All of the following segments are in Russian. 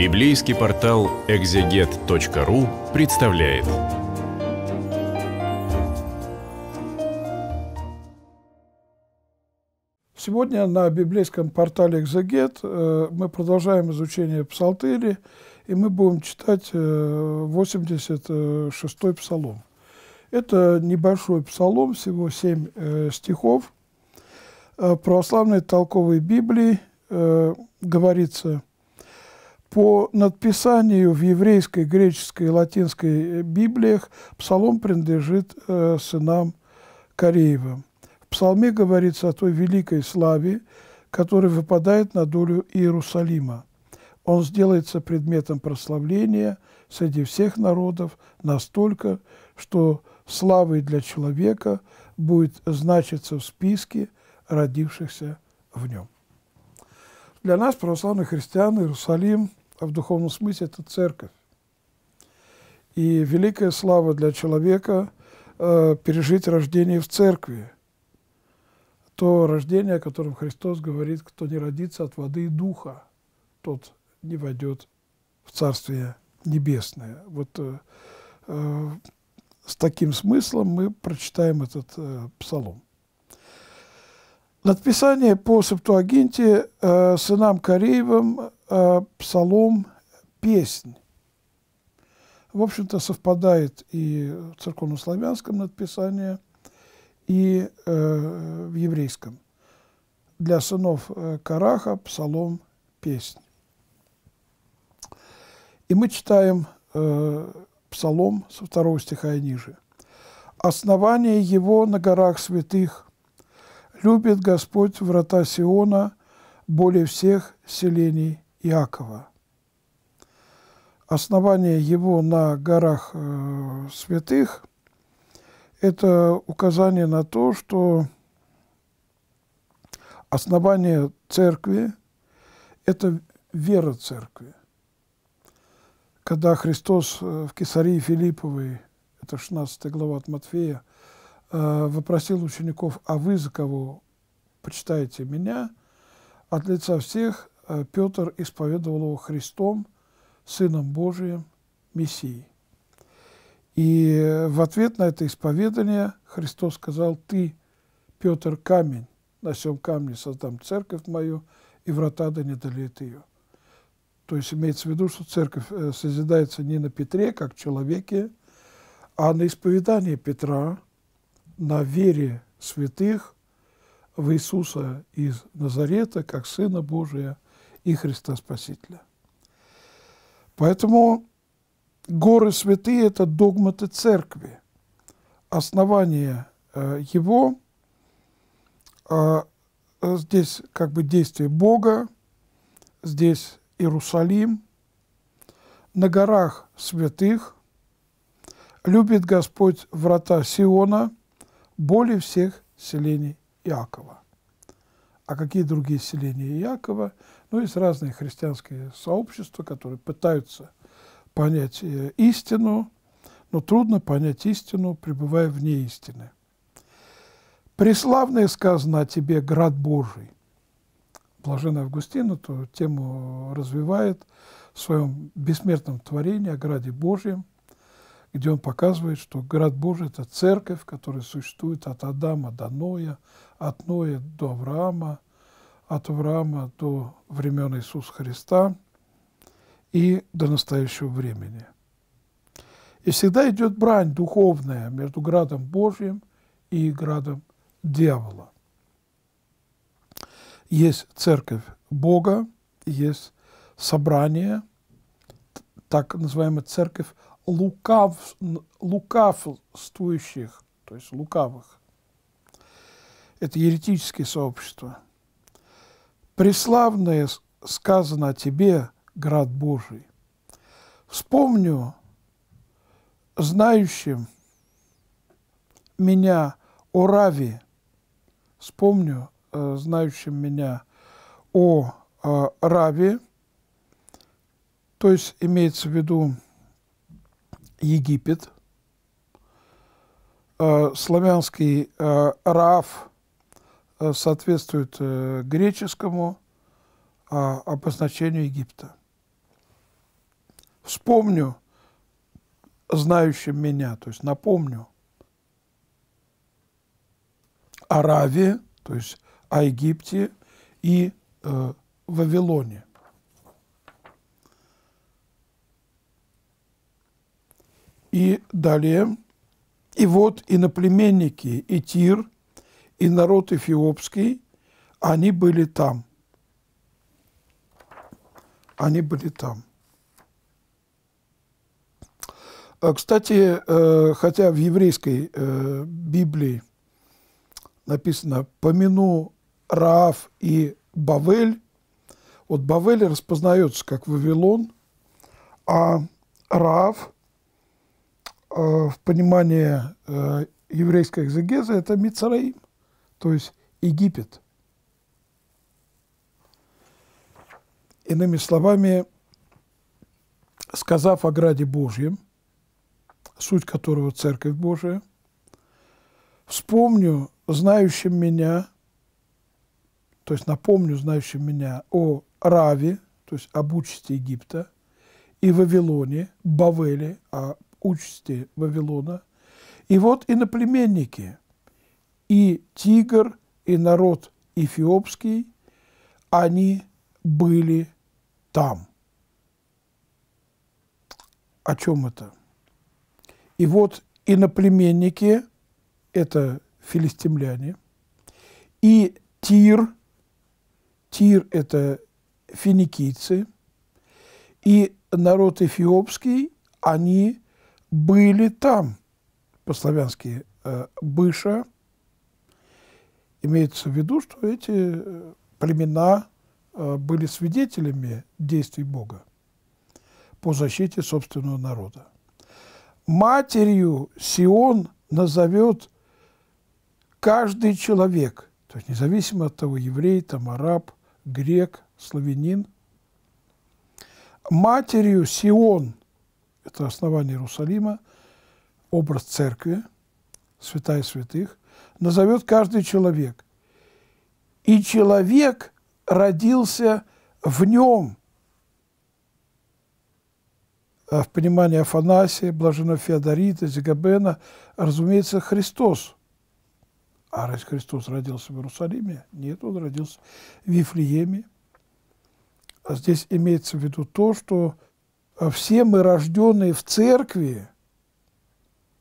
Библейский портал экзегет.ру представляет. Сегодня на библейском портале «Экзегет» э, мы продолжаем изучение Псалтыри, и мы будем читать 86-й э, Псалом. Это небольшой Псалом, всего 7 э, стихов. В православной толковой Библии говорится – по надписанию в еврейской, греческой и латинской э, Библиях псалом принадлежит э, сынам Кореевым. В псалме говорится о той великой славе, которая выпадает на долю Иерусалима. Он сделается предметом прославления среди всех народов настолько, что славой для человека будет значиться в списке родившихся в нем. Для нас, православных христиан, Иерусалим – а в духовном смысле это церковь. И великая слава для человека э, пережить рождение в церкви. То рождение, о котором Христос говорит, кто не родится от воды и духа, тот не войдет в Царствие Небесное. Вот э, э, с таким смыслом мы прочитаем этот э, псалом. Надписание по Септуагинте э, сынам Кореевым э, псалом «Песнь». В общем-то, совпадает и в славянском надписании, и э, в еврейском. Для сынов э, Караха псалом «Песнь». И мы читаем э, псалом со второго стиха и ниже. «Основание его на горах святых – любит Господь врата Сиона более всех селений Иакова. Основание его на горах э, святых – это указание на то, что основание церкви – это вера церкви. Когда Христос э, в Кесарии Филипповой, это 16 глава от Матфея, Э, вопросил учеников, а вы за кого почитаете меня? От лица всех э, Петр исповедовал его Христом, Сыном Божиим, Мессией. И в ответ на это исповедание Христос сказал, «Ты, Петр, камень, на сем камне создам церковь мою, и врата да не долеет ее». То есть имеется в виду, что церковь э, созидается не на Петре, как человеке, а на исповедании Петра – на вере святых в Иисуса из Назарета, как Сына Божия и Христа Спасителя. Поэтому горы святые – это догматы церкви. Основание э, его э, э, здесь как бы действие Бога, здесь Иерусалим, на горах святых, любит Господь врата Сиона – более всех селений Иакова. А какие другие селения Иакова? Ну, есть разные христианские сообщества, которые пытаются понять э, истину, но трудно понять истину, пребывая вне истины. «Преславное сказано о тебе, град Божий». Блаженный Августин эту тему развивает в своем бессмертном творении о граде Божьем – где он показывает, что град Божий – это церковь, которая существует от Адама до Ноя, от Ноя до Авраама, от Авраама до времен Иисуса Христа и до настоящего времени. И всегда идет брань духовная между градом Божьим и градом дьявола. Есть церковь Бога, есть собрание, так называемая церковь лукав, лукавствующих, то есть лукавых. Это еретические сообщества. Преславное сказано о тебе, град Божий. Вспомню знающим меня о Раве, вспомню э, знающим меня о э, Раве, то есть имеется в виду Египет, э, славянский э, Раав э, соответствует греческому обозначению Египта. Вспомню знающим меня, то есть напомню, Аравии, то есть о Египте и э, Вавилоне. И далее. И вот и наплеменники и Тир, и народ эфиопский, они были там. Они были там. А, кстати, э, хотя в еврейской э, Библии написано «помяну Раав и Бавель», вот Бавель распознается как Вавилон, а Раав – Э, в понимании э, еврейской экзегезы это Мицраим, то есть Египет. Иными словами, сказав о Граде Божьем, суть которого Церковь Божия, вспомню знающим меня, то есть напомню знающим меня о Раве, то есть об участи Египта, и Вавилоне, Бавеле, а участи Вавилона. И вот иноплеменники, и тигр, и народ эфиопский, они были там. О чем это? И вот иноплеменники – это филистимляне, и Тир, Тир – это финикийцы, и народ эфиопский, они были там, по-славянски э, «быша». Имеется в виду, что эти э, племена э, были свидетелями действий Бога по защите собственного народа. Матерью Сион назовет каждый человек, то есть независимо от того, еврей, там, араб, грек, славянин. Матерью Сион – это основание Иерусалима, образ церкви, святая святых, назовет каждый человек. И человек родился в нем. А в понимании Афанасия, Блаженного Феодорита, Зигабена, разумеется, Христос. А раз Христос родился в Иерусалиме? Нет, он родился в Вифлееме. А здесь имеется в виду то, что а все мы, рожденные в церкви,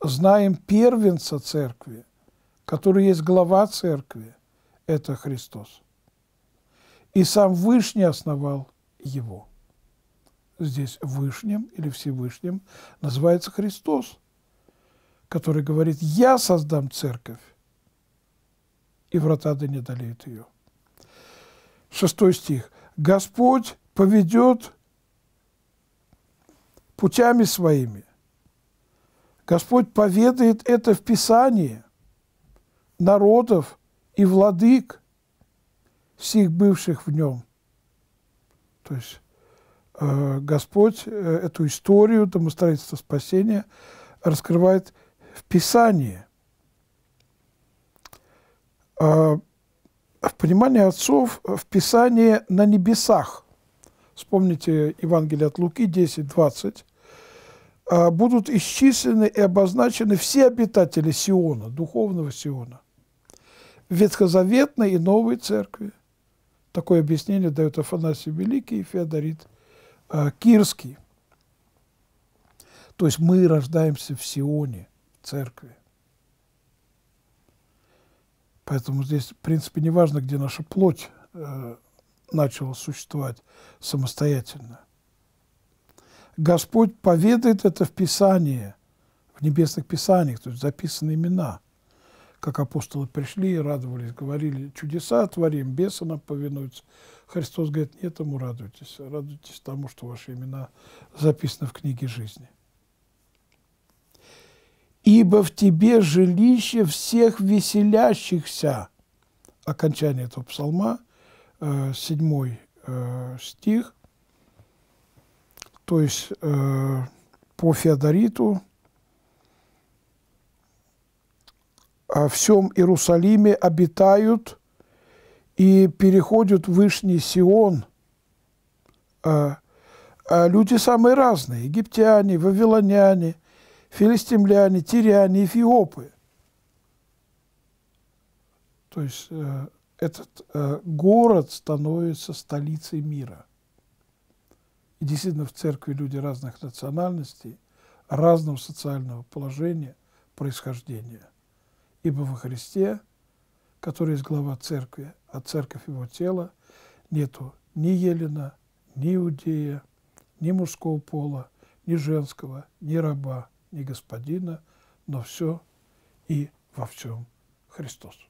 знаем первенца церкви, который есть глава церкви, это Христос. И сам Вышний основал его. Здесь Вышним или Всевышним называется Христос, который говорит, я создам церковь, и врата да не одолеют ее. Шестой стих. Господь поведет путями своими. Господь поведает это в Писании народов и владык, всех бывших в нем. То есть э, Господь э, эту историю домостроительства спасения раскрывает в Писании. Э, в понимании отцов в Писании на небесах. Вспомните Евангелие от Луки 10, 20. А, будут исчислены и обозначены все обитатели Сиона, духовного Сиона, Ветхозаветной и Новой Церкви. Такое объяснение дают Афанасий Великий и Феодорит а, Кирский. То есть мы рождаемся в Сионе, Церкви. Поэтому здесь, в принципе, не важно, где наша плоть э, начала существовать самостоятельно – Господь поведает это в Писании, в небесных Писаниях, то есть записаны имена. Как апостолы пришли и радовались, говорили, чудеса творим, бесы нам повинуются. Христос говорит, нет, этому радуйтесь, радуйтесь тому, что ваши имена записаны в книге жизни. «Ибо в тебе жилище всех веселящихся» окончание этого псалма, э, седьмой э, стих – то есть э, по Феодориту о всем Иерусалиме обитают и переходят в Вышний Сион. Э, а люди самые разные – египтяне, вавилоняне, филистимляне, тиряне, эфиопы. То есть э, этот э, город становится столицей мира – и действительно в церкви люди разных национальностей, разного социального положения, происхождения. Ибо во Христе, который есть глава церкви, а церковь его тела, нету ни Елена, ни Иудея, ни мужского пола, ни женского, ни раба, ни господина, но все и во всем Христос.